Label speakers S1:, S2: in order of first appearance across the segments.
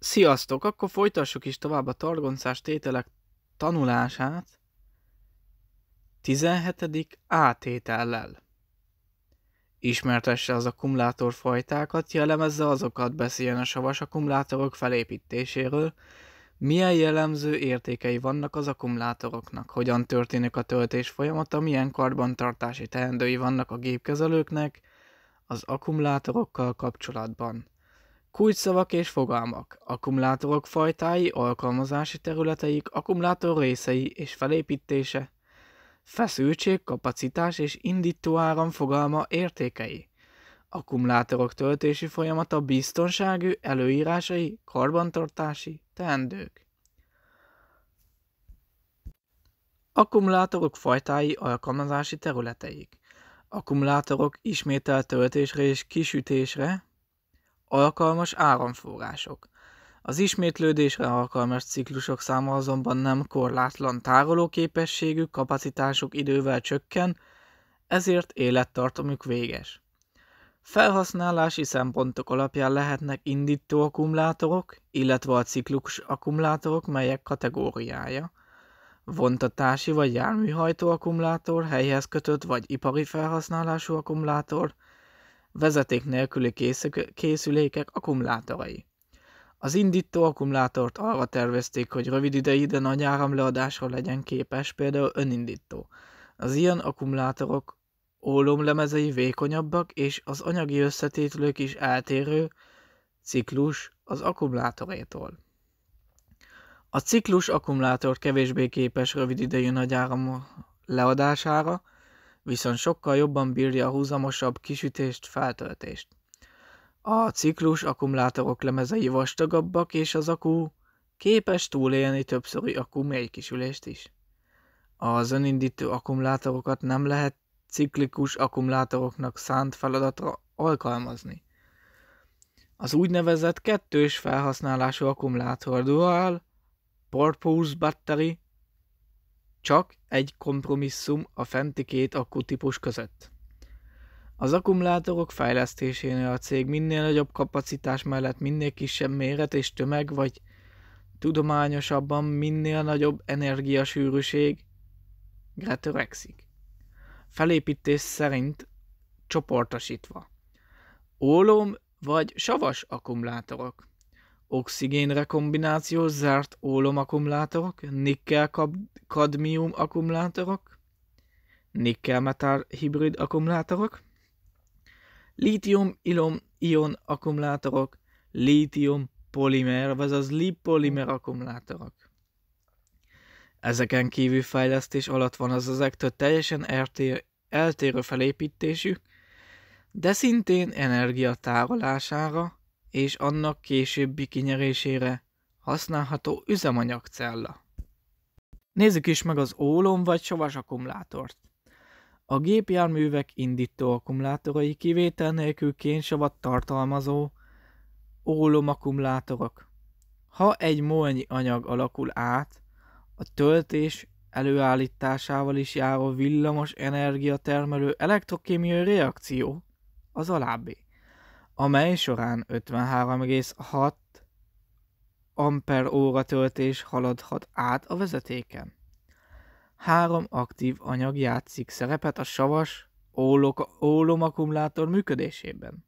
S1: Sziasztok! Akkor folytassuk is tovább a targoncás tételek tanulását 17. átétellel. Ismertesse az akkumulátorfajtákat, jellemezze azokat, beszéljen a savas akkumulátorok felépítéséről, milyen jellemző értékei vannak az akkumulátoroknak, hogyan történik a töltés folyamata, milyen karbantartási teendői vannak a gépkezelőknek az akkumulátorokkal kapcsolatban Kulcsszavak és fogalmak, akkumulátorok fajtái, alkalmazási területeik, akkumulátor részei és felépítése, feszültség, kapacitás és indítóáram fogalma értékei, akkumulátorok töltési folyamata biztonságű előírásai, karbantartási teendők. Akkumulátorok fajtái alkalmazási területeik. Akkumulátorok ismételt töltésre és kisütésre, alkalmas áramforrások. Az ismétlődésre alkalmas ciklusok száma azonban nem korlátlan tárolóképességű kapacitásuk idővel csökken, ezért élettartamuk véges. Felhasználási szempontok alapján lehetnek indító akkumulátorok, illetve a ciklus akkumulátorok, melyek kategóriája. Vontatási vagy járműhajtó akkumulátor, helyhez kötött vagy ipari felhasználású akkumulátor – vezeték nélküli készülékek akkumulátorai. Az indító akkumulátort arra tervezték, hogy rövid ideig, de nagy áramleadásra legyen képes, például önindító. Az ilyen akkumulátorok ólomlemezei vékonyabbak, és az anyagi összetételük is eltérő ciklus az akkumulátorétól. A ciklus akkumulátort kevésbé képes rövid idejű nagy áram leadására, viszont sokkal jobban bírja a húzamosabb kisütést, feltöltést. A ciklus akkumulátorok lemezei vastagabbak, és az akku képes túlélni többszöri kisülést is. Az önindítő akkumulátorokat nem lehet ciklikus akkumulátoroknak szánt feladatra alkalmazni. Az úgynevezett kettős felhasználású akkumulátor dual, purpose battery csak egy kompromisszum a fenti két akkutípus között. Az akkumulátorok fejlesztésénél a cég minél nagyobb kapacitás mellett minél kisebb méret és tömeg, vagy tudományosabban minél nagyobb energiasűrűség törekszik. Felépítés szerint csoportosítva. Ólom vagy savas akkumulátorok oxigén rekombináció, zárt akkumulátorok, nikkel-kadmium akkumulátorok, nikkel-metál hibrid akkumulátorok, lítium-ion akkumulátorok, lítium polimer, azaz lipolimer akkumulátorok. Ezeken kívül fejlesztés alatt van az ektől teljesen eltér, eltérő felépítésű, de szintén energia tárolására, és annak későbbi kinyerésére használható üzemanyagcella. Nézzük is meg az ólom vagy savas akkumulátort. A gépjárművek indító akkumulátorai kivétel nélkül kénsavat tartalmazó ólom akkumulátorok. Ha egy molnyi anyag alakul át, a töltés előállításával is járó villamos energiatermelő elektrokémiai reakció az alábbi amely során 53,6 amper óra töltés haladhat át a vezetéken. Három aktív anyag játszik szerepet a savas akkumulátor működésében.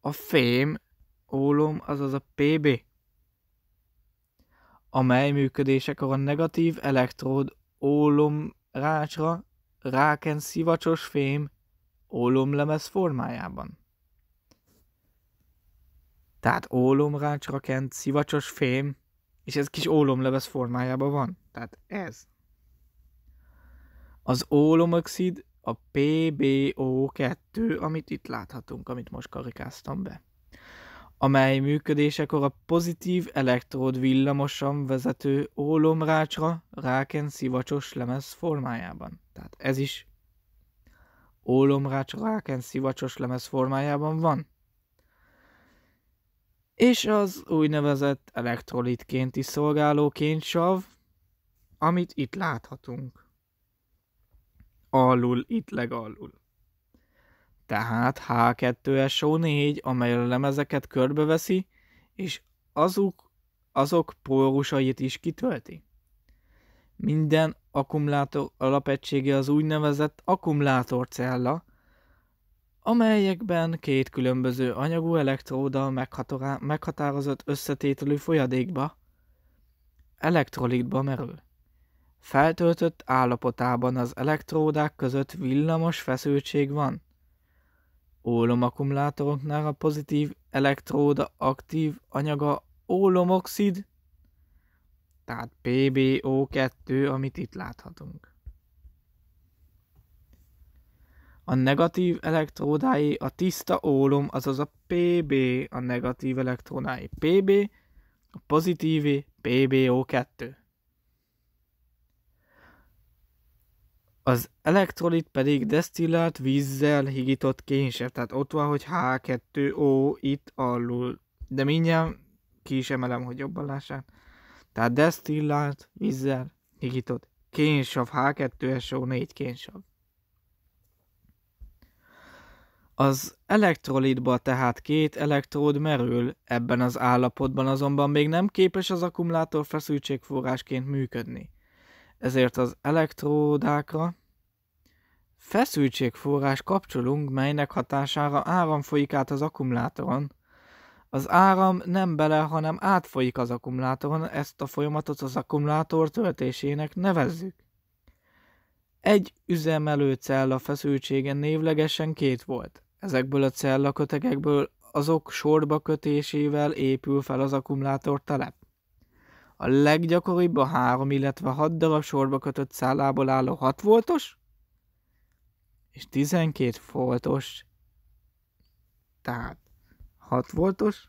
S1: A fém ólom, azaz a PB, amely működésekor a negatív elektród rácsra ráken szivacsos fém ólomlemez formájában. Tehát ólomrácsra kent szivacsos fém, és ez kis ólomlevesz formájában van. Tehát ez. Az ólomoxid a PBO2, amit itt láthatunk, amit most karikáztam be amely működésekor a pozitív elektród villamosan vezető ólomrácsra ráken szivacsos lemez formájában. Tehát ez is ólomrács ráken szivacsos lemez formájában van és az úgynevezett elektrolitként is szolgáló kénsav, amit itt láthatunk. Alul, itt legalul. Tehát H2SO4, amely a lemezeket körbeveszi, és azok, azok pórusait is kitölti. Minden akkumulátor alapegysége az úgynevezett akkumulátorcella, amelyekben két különböző anyagú elektróda meghatározott összetételű folyadékba, elektrolitba merül. Feltöltött állapotában az elektródák között villamos feszültség van. akkumulátoroknál a pozitív elektróda aktív anyaga ólomoxid, tehát PbO2, amit itt láthatunk. A negatív elektródái a tiszta ólom, azaz a Pb a negatív elektródái Pb, a pozitívé PbO2. Az elektrolit pedig desztillált vízzel higított kénysebb, tehát ott van, hogy H2O itt alul, de mindjárt ki is emelem, hogy jobban lássák. Tehát desztillált vízzel higított kénsav, H2SO4 kénsav. Az elektrolitba tehát két elektród merül, ebben az állapotban azonban még nem képes az akkumulátor feszültségforrásként működni. Ezért az elektródákra feszültségforrás kapcsolunk, melynek hatására áram folyik át az akkumulátoron. Az áram nem bele, hanem átfolyik az akkumulátoron, ezt a folyamatot az akkumulátor töltésének nevezzük. Egy üzemelő cella feszültsége névlegesen két volt. Ezekből a cellakötegekből azok sorba kötésével épül fel az telep. A leggyakoribb a 3, illetve 6 darab sorba kötött szállából álló 6 voltos és 12 voltos, tehát 6 voltos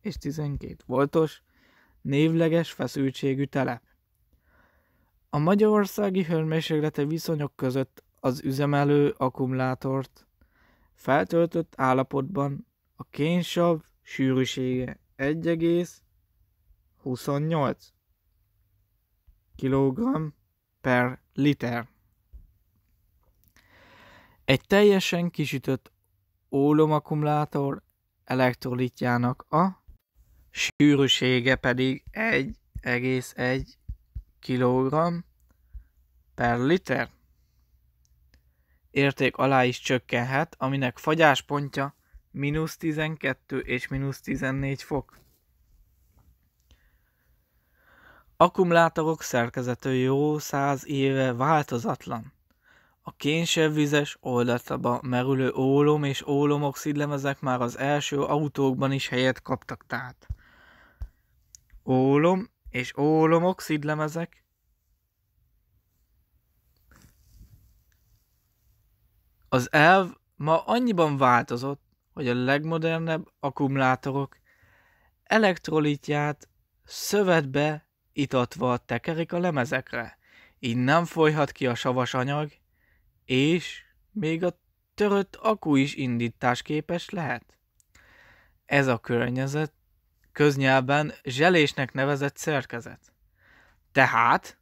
S1: és 12 voltos névleges feszültségű telep. A magyarországi hőmérséklete viszonyok között az üzemelő akkumulátort Feltöltött állapotban a kénsav sűrűsége 1,28 kg per liter. Egy teljesen kisütött ólomakkumulátor elektrolitjának a sűrűsége pedig 1,1 kg per liter érték alá is csökkenhet, aminek fagyáspontja mínusz 12 és mínusz 14 fok. Akkumulátorok szerkezető jó száz éve változatlan. A vizes oldataba merülő ólom és ólomoxid lemezek már az első autókban is helyet kaptak tehát. Ólom és ólomoxid lemezek Az elv ma annyiban változott, hogy a legmodernebb akkumulátorok elektrolitját szövetbe itatva tekerik a lemezekre, így nem folyhat ki a savas anyag, és még a törött akku is indításképes lehet. Ez a környezet köznyelben zselésnek nevezett szerkezet. Tehát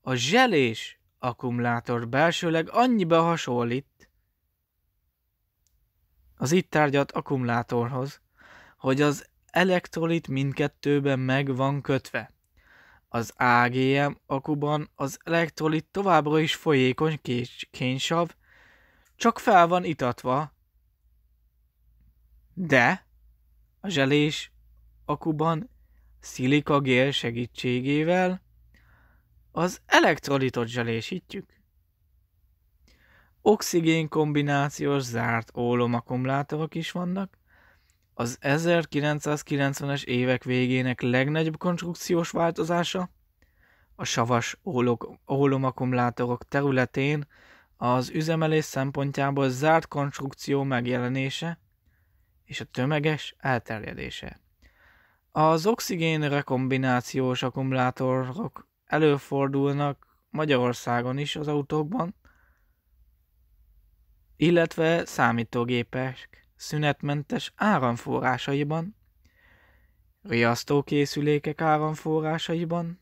S1: a zselés akkumulátor belsőleg annyiba hasonlít az itt tárgyat akkumulátorhoz, hogy az elektrolit mindkettőben meg van kötve. Az AGM akuban az elektrolit továbbra is folyékony kénysav, csak fel van itatva, de a zselés akuban szilikagél segítségével az elektrolitot zselésítjük oxigén kombinációs zárt ólomakkumulátorok is vannak, az 1990-es évek végének legnagyobb konstrukciós változása a savas ólog, ólomakkumulátorok területén az üzemelés szempontjából zárt konstrukció megjelenése és a tömeges elterjedése. Az oxigén rekombinációs akkumulátorok előfordulnak Magyarországon is az autókban, illetve számítógépek szünetmentes áramforrásaiban, riasztókészülékek áramforrásaiban.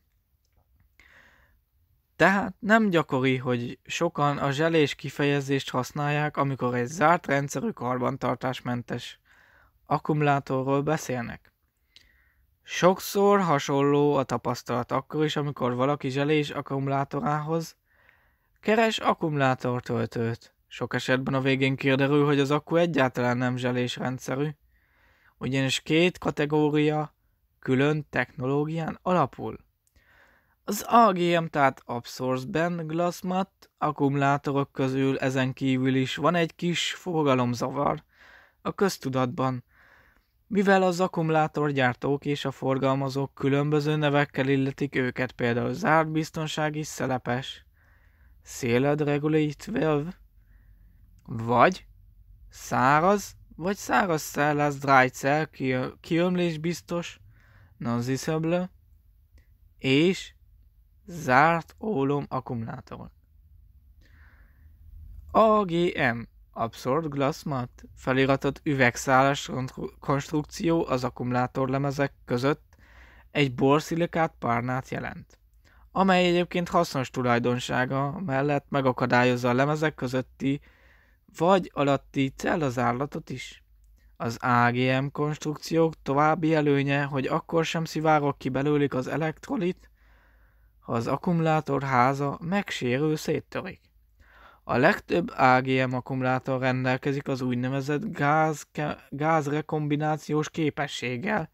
S1: Tehát nem gyakori, hogy sokan a zselés kifejezést használják, amikor egy zárt rendszerű karbantartásmentes akkumulátorról beszélnek. Sokszor hasonló a tapasztalat akkor is, amikor valaki zselés akkumulátorához keres akkumulátortöltőt. Sok esetben a végén kiderül, hogy az akku egyáltalán nem zselésrendszerű, ugyanis két kategória külön technológián alapul. Az AGM, tehát Absource-ben GlassMat akkumulátorok közül ezen kívül is van egy kis forgalomzavar a köztudatban, mivel az akkumulátorgyártók és a forgalmazók különböző nevekkel illetik őket, például zárt biztonsági szelepes, széled Regulate Valve, vagy száraz, vagy száraz szállás Dreicer, ki, kiömlés biztos, non és zárt ólom akkumulátor. AGM Absorbed Glass Mat feliratott üvegszálas konstrukció az akkumulátorlemezek között egy borszilikát párnát jelent, amely egyébként hasznos tulajdonsága mellett megakadályozza a lemezek közötti vagy alatti cell az állatot is. Az AGM konstrukciók további előnye, hogy akkor sem szivárok ki belőlük az elektrolit, ha az akkumulátor háza megsérül széttörik. A legtöbb AGM akkumulátor rendelkezik az úgynevezett gáz, gázrekombinációs képességgel,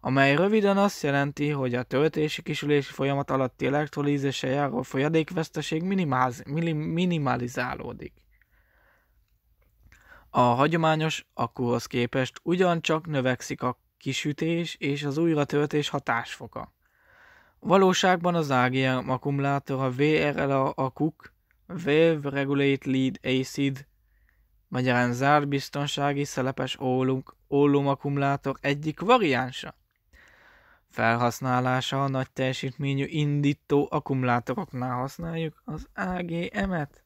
S1: amely röviden azt jelenti, hogy a töltési kisülési folyamat alatti elektrolízese járó folyadékveszteség minimáz, minim, minimalizálódik. A hagyományos akkúhoz képest ugyancsak növekszik a kisütés és az újratöltés hatásfoka. Valóságban az AGM akkumulátor a VRLA akuk, Wave Regulate Lead Acid, magyarán zárt biztonsági szelepes ólum, ólum akkumulátor egyik variánsa. Felhasználása a nagy teljesítményű indító akkumulátoroknál használjuk az AGM-et.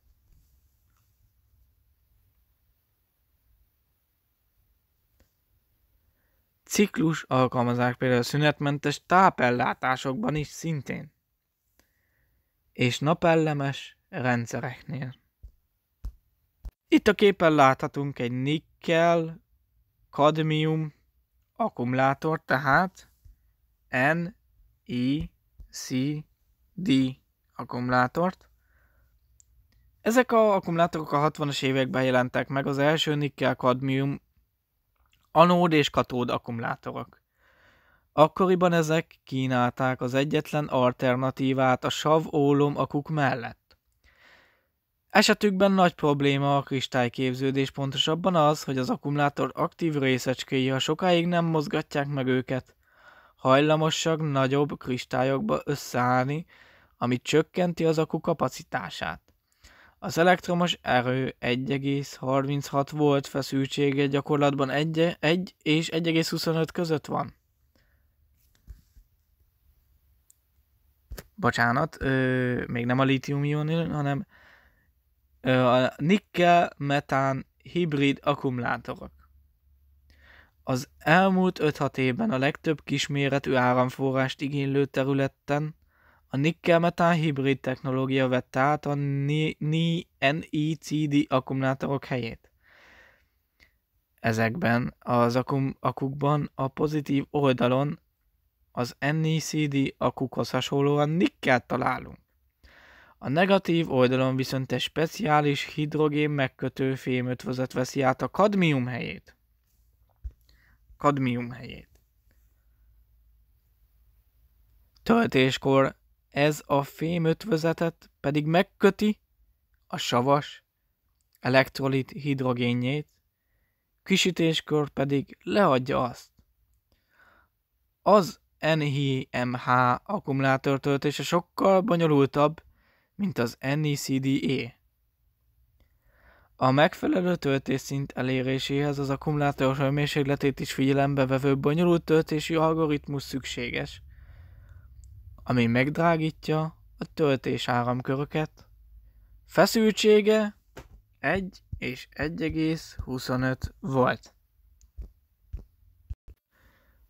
S1: Ciklus alkalmazák például a szünetmentes tápellátásokban is szintén. És napellemes rendszereknél. Itt a képen láthatunk egy nikkel, kadmium akkumulátor, tehát N-EC-D akkumulátort. Ezek a akkumulátorok a 60-as években jelentek meg, az első nikkel kadmium anód és katód akkumulátorok. Akkoriban ezek kínálták az egyetlen alternatívát a sav-ólom akuk mellett. Esetükben nagy probléma a kristályképződés, pontosabban az, hogy az akkumulátor aktív részecskéi, ha sokáig nem mozgatják meg őket, hajlamosak nagyobb kristályokba összeállni, ami csökkenti az akku kapacitását. Az elektromos erő 1,36 volt feszültsége gyakorlatban 1, 1 és 1,25 között van. Bocsánat, ö, még nem a litium-ion, hanem ö, a nikkel-metán hibrid akkumulátorok. Az elmúlt 5-6 évben a legtöbb kisméretű áramforrást igénylő területen a nikkel-metán hibrid technológia vette át a Ni-NiCd akkumulátorok helyét. Ezekben az akum, akukban a pozitív oldalon az NiCd akukhoz hasonlóan nikkel találunk. A negatív oldalon viszont egy speciális hidrogén megkötő fémötvözet veszi át a kadmium helyét. Kadmium helyét. Töltéskor ez a fém ötvözetet pedig megköti a savas elektrolit hidrogénjét, kisítéskor pedig leadja azt. Az NHMH akkumulátor töltése sokkal bonyolultabb, mint az NECDE. A megfelelő töltésszint eléréséhez az akkumulátor hőmérsékletét is figyelembe vevő bonyolult töltési algoritmus szükséges, ami megdrágítja a töltés áramköröket. Feszültsége 1 és 1,25 volt.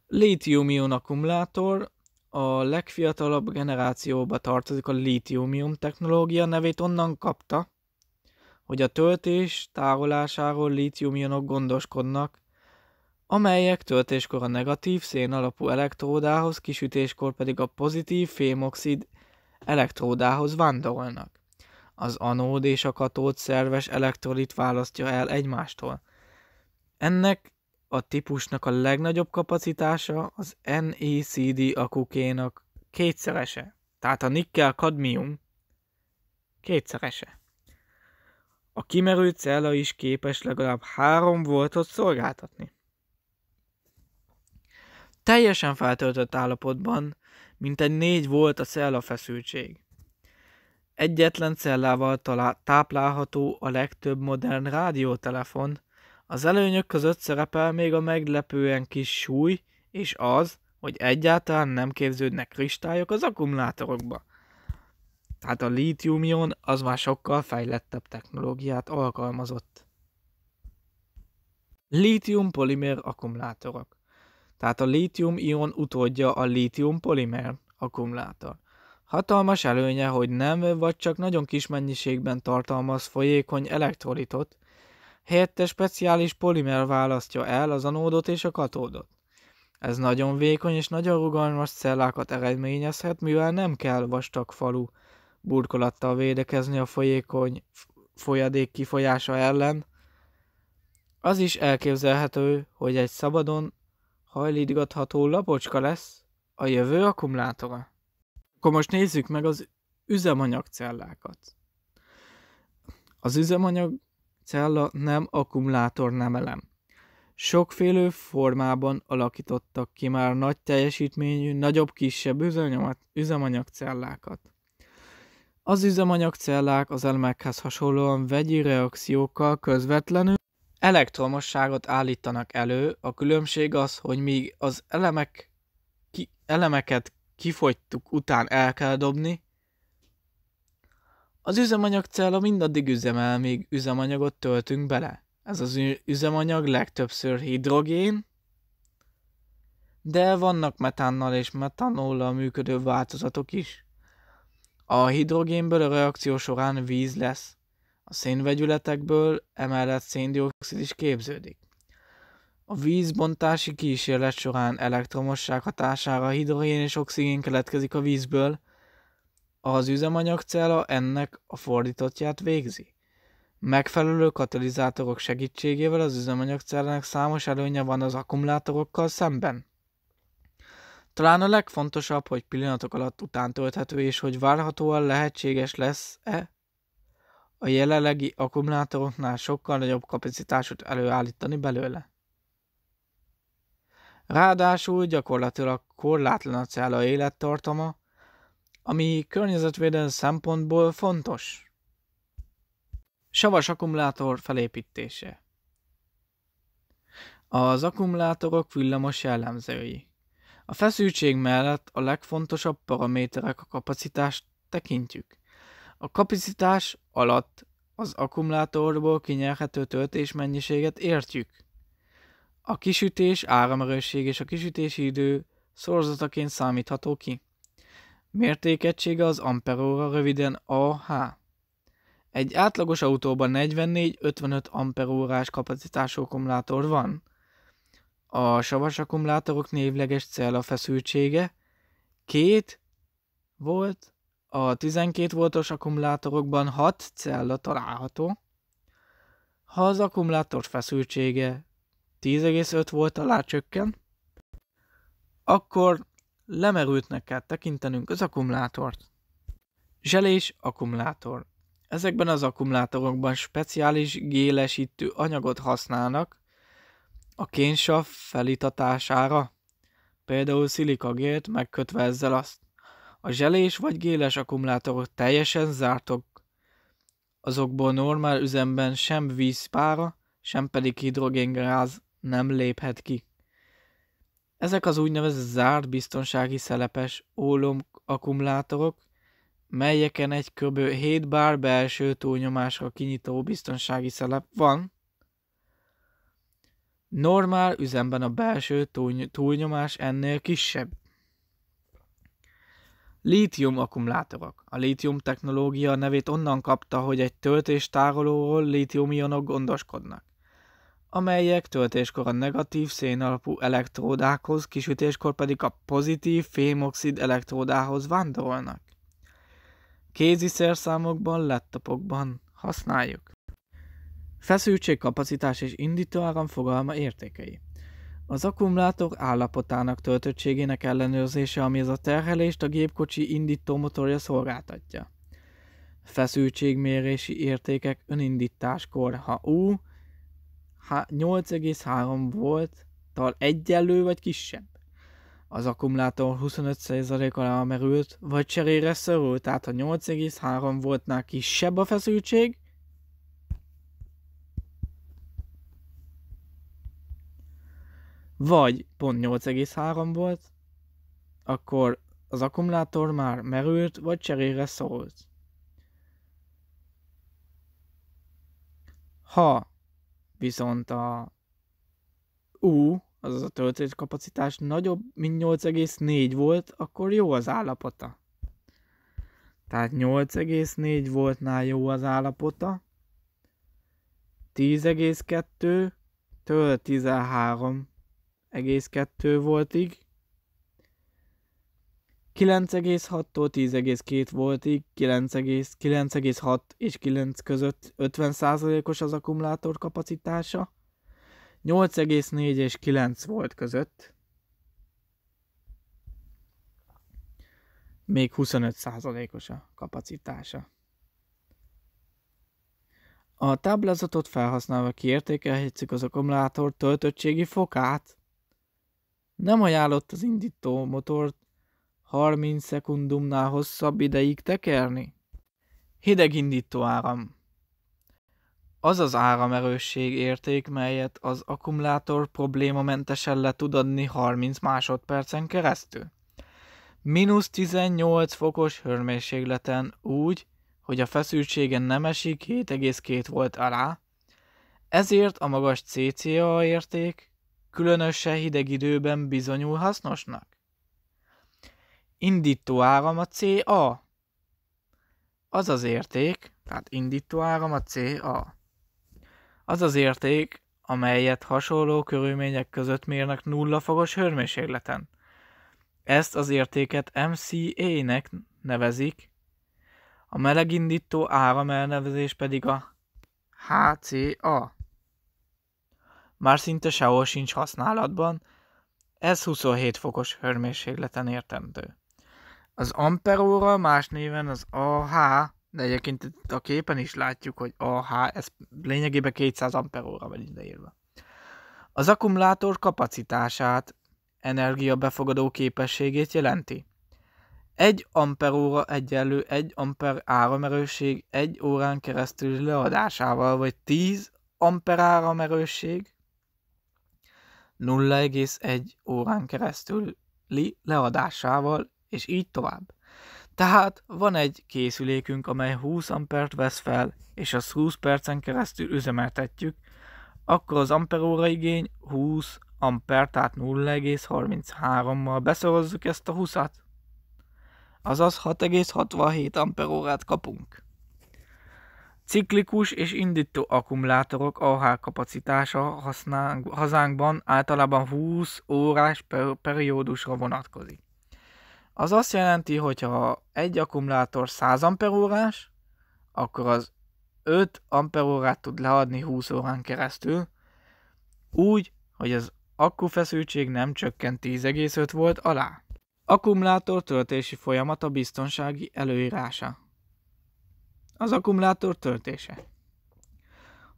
S1: Lítium-ion akkumulátor a legfiatalabb generációba tartozik a lítium technológia nevét onnan kapta, hogy a töltés tárolásáról lithium-ionok gondoskodnak, amelyek töltéskor a negatív szén alapú elektródához, kisütéskor pedig a pozitív fémoxid elektródához vándorolnak. Az anód és a katód szerves elektrolit választja el egymástól. Ennek a típusnak a legnagyobb kapacitása az NECD akukénak kétszerese, tehát a nikkel-kadmium kétszerese. A kimerült cella is képes legalább 3 voltot szolgáltatni teljesen feltöltött állapotban, mint egy négy volt a cella feszültség. Egyetlen cellával talál, táplálható a legtöbb modern rádiótelefon, az előnyök között szerepel még a meglepően kis súly, és az, hogy egyáltalán nem képződnek kristályok az akkumulátorokba. Tehát a lítiumion az már sokkal fejlettebb technológiát alkalmazott. Lítium polimér akkumulátorok tehát a lítium-ion utódja a lítium-polimer akkumulátor. Hatalmas előnye, hogy nem vagy csak nagyon kis mennyiségben tartalmaz folyékony elektrolitot, helyette speciális polimer választja el az anódot és a katódot. Ez nagyon vékony és nagyon rugalmas cellákat eredményezhet, mivel nem kell vastag falu burkolattal védekezni a folyékony folyadék kifolyása ellen. Az is elképzelhető, hogy egy szabadon hajlítgatható lapocska lesz a jövő akkumulátora. Akkor most nézzük meg az üzemanyagcellákat. Az üzemanyagcella nem akkumulátor nem elem. Sokféle formában alakítottak ki már nagy teljesítményű, nagyobb-kisebb üzemanyagcellákat. Az üzemanyagcellák az elemekhez hasonlóan vegyi reakciókkal közvetlenül elektromosságot állítanak elő, a különbség az, hogy míg az elemek, ki, elemeket kifogytuk után el kell dobni, az üzemanyag cella mindaddig üzemel, míg üzemanyagot töltünk bele. Ez az üzemanyag legtöbbször hidrogén, de vannak metánnal és metanollal működő változatok is. A hidrogénből a reakció során víz lesz, a szénvegyületekből emellett széndiokszid is képződik. A vízbontási kísérlet során elektromosság hatására hidrogén és oxigén keletkezik a vízből, az üzemanyagcella ennek a fordítottját végzi. Megfelelő katalizátorok segítségével az üzemanyagcellának számos előnye van az akkumulátorokkal szemben. Talán a legfontosabb, hogy pillanatok alatt utántölthető és hogy várhatóan lehetséges lesz-e a jelenlegi akkumulátoroknál sokkal nagyobb kapacitásot előállítani belőle. Ráadásul gyakorlatilag korlátlan a cella élettartama, ami környezetvédelmi szempontból fontos. Savas akkumulátor felépítése Az akkumulátorok villamos jellemzői. A feszültség mellett a legfontosabb paraméterek a kapacitást tekintjük – a kapacitás alatt az akkumulátorból kinyerhető töltésmennyiséget értjük. A kisütés, áramerősség és a kisütési idő szorzataként számítható ki. Mértékegysége az amperóra, röviden AH. Egy átlagos autóban 44-55 amperórás kapacitású akkumulátor van. A savas akkumulátorok névleges cél a feszültsége 2 volt a 12 voltos akkumulátorokban 6 cella található. Ha az akkumulátor feszültsége 10,5 volt alá csökken, akkor lemerültnek kell tekintenünk az akkumulátort. Zselés akkumulátor. Ezekben az akkumulátorokban speciális gélesítő anyagot használnak a kénsav felitatására, például szilikagért megkötve ezzel azt. A zselés vagy géles akkumulátorok teljesen zártok. Azokból normál üzemben sem vízpára, sem pedig hidrogéngráz nem léphet ki. Ezek az úgynevezett zárt biztonsági szelepes ólom akkumulátorok, melyeken egy kb. 7 bár belső túlnyomásra kinyitó biztonsági szelep van. Normál üzemben a belső túlnyomás ennél kisebb. Lítium akkumulátorok. A lítium technológia nevét onnan kapta, hogy egy töltéstárolóról lítiumionok gondoskodnak, amelyek töltéskor a negatív szénalapú elektródákhoz, kisütéskor pedig a pozitív fémoxid elektródához vándorolnak. Kézi szerszámokban, laptopokban használjuk. Feszültségkapacitás és indítóáram fogalma értékei. Az akkumulátor állapotának töltöttségének ellenőrzése, ami az a terhelést a gépkocsi indító motorja szolgáltatja. Feszültségmérési értékek önindításkor, ha U 8,3 volt, tal egyenlő vagy kisebb. Az akkumulátor 25% alá merült, vagy cserére szorult, tehát ha 8,3 voltnál kisebb a feszültség, vagy pont 8,3 volt, akkor az akkumulátor már merült, vagy cserére szólt. Ha viszont a U, azaz a töltéskapacitás nagyobb, mint 8,4 volt, akkor jó az állapota. Tehát 8,4 voltnál jó az állapota, 10,2-től 13 9,2 voltig, 9,6-tól 10,2 voltig, 9,6 és 9 között 50%-os az akkumulátor kapacitása, 8,4 és 9 volt között, még 25%-os a kapacitása. A táblázatot felhasználva kiértékelhetjük az akkumulátor töltöttségi fokát. Nem ajánlott az indító motort 30 szekundumnál hosszabb ideig tekerni? Hideg indító áram. Az az áramerősség érték, melyet az akkumulátor problémamentesen le tud adni 30 másodpercen keresztül. Minusz 18 fokos hőmérsékleten úgy, hogy a feszültségen nem esik 7,2 volt alá, ezért a magas CCA érték különösen hideg időben bizonyul hasznosnak? Indító áram a CA. Az az érték, tehát indító áram a CA. Az az érték, amelyet hasonló körülmények között mérnek nulla fokos hőmérsékleten. Ezt az értéket MCA-nek nevezik, a melegindító áram elnevezés pedig a HCA már szinte sehol sincs használatban, ez 27 fokos hőmérsékleten értendő. Az amperóra más néven az AH, de egyébként itt a képen is látjuk, hogy AH, ez lényegében 200 amperóra van ideírva. Az akkumulátor kapacitását, energiabefogadó képességét jelenti. 1 amperóra egyenlő 1 amper áramerősség 1 órán keresztül leadásával, vagy 10 amper áramerősség 0,1 órán li leadásával, és így tovább. Tehát van egy készülékünk, amely 20 ampert vesz fel, és azt 20 percen keresztül üzemeltetjük, akkor az amperóra igény 20 amper, tehát 0,33-mal beszorozzuk ezt a 20-at. Azaz 6,67 amperórát kapunk. Ciklikus és indító akkumulátorok AH kapacitása használ, hazánkban általában 20 órás per, periódusra vonatkozik. Az azt jelenti, hogy ha egy akkumulátor 100 amperórás, akkor az 5 amperórát tud leadni 20 órán keresztül, úgy, hogy az akkufeszültség nem csökken 10,5 volt alá. Akkumulátor töltési folyamata biztonsági előírása. Az akkumulátor töltése.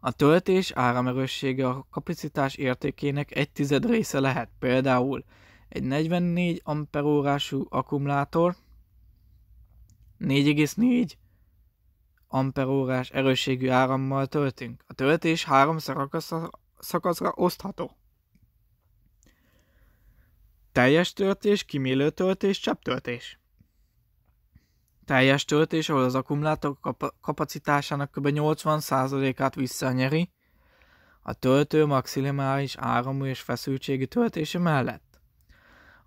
S1: A töltés áramerőssége a kapacitás értékének egy tized része lehet, például egy 44 amperórású akkumulátor 4,4 amperórás erősségű árammal töltünk. A töltés három szakaszra osztható. Teljes töltés, kimélő töltés, töltés teljes töltés, ahol az akkumulátor kapacitásának kb. 80%-át visszanyeri, a töltő maximális áramú és feszültségi töltése mellett.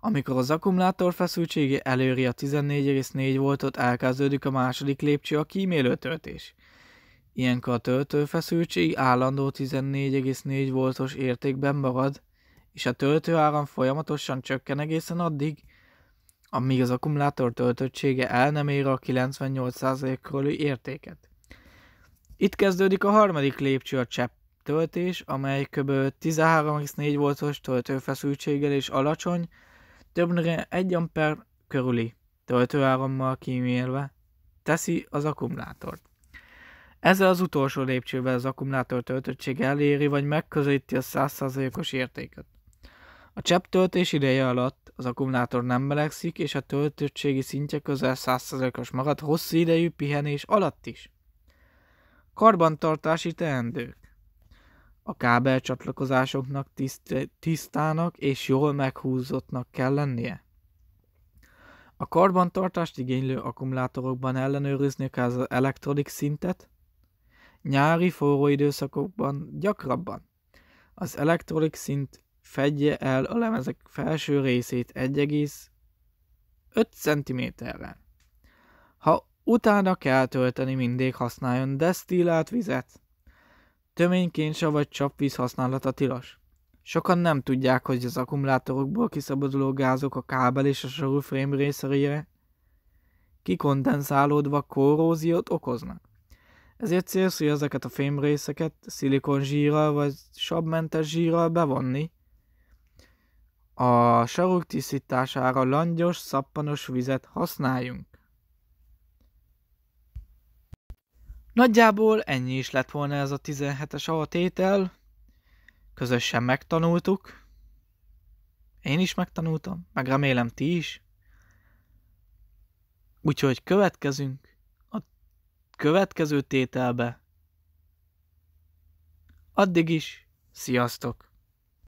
S1: Amikor az akkumulátor feszültsége eléri a 14,4 voltot, elkezdődik a második lépcső a kímélő töltés. Ilyenkor a töltő feszültség állandó 14,4 voltos értékben marad, és a töltőáram folyamatosan csökken egészen addig, amíg az akkumulátor töltöttsége el nem ér a 98% körüli értéket. Itt kezdődik a harmadik lépcső a csepp töltés, amely kb. 13,4 voltos töltőfeszültséggel és alacsony, többnyire 1 amper körüli töltőárammal kímélve teszi az akkumulátort. Ezzel az utolsó lépcsővel az akkumulátor töltöttség eléri vagy megközelíti a 100%-os értéket. A csepp töltés ideje alatt az akkumulátor nem melegszik, és a töltöttségi szintje közel 100%-os marad hosszú idejű pihenés alatt is. Karbantartási teendők A kábel csatlakozásoknak tiszt- tisztának és jól meghúzottnak kell lennie. A karbantartást igénylő akkumulátorokban ellenőrizni kell az elektronik szintet, nyári forró időszakokban gyakrabban. Az elektronik szint fedje el a lemezek felső részét 1,5 cm-rel. Ha utána kell tölteni, mindig használjon desztillált vizet. Töménykéncse vagy csapvíz használata tilos. Sokan nem tudják, hogy az akkumulátorokból kiszabaduló gázok a kábel és a soruframe részeire kikondenszálódva korróziót okoznak. Ezért célszerű ezeket a fémrészeket zsírral vagy sabmentes zsírral bevonni, a sarok tisztítására langyos, szappanos vizet használjunk. Nagyjából ennyi is lett volna ez a 17-es avatétel. Közösen megtanultuk. Én is megtanultam, meg remélem ti is. Úgyhogy következünk a következő tételbe. Addig is, sziasztok!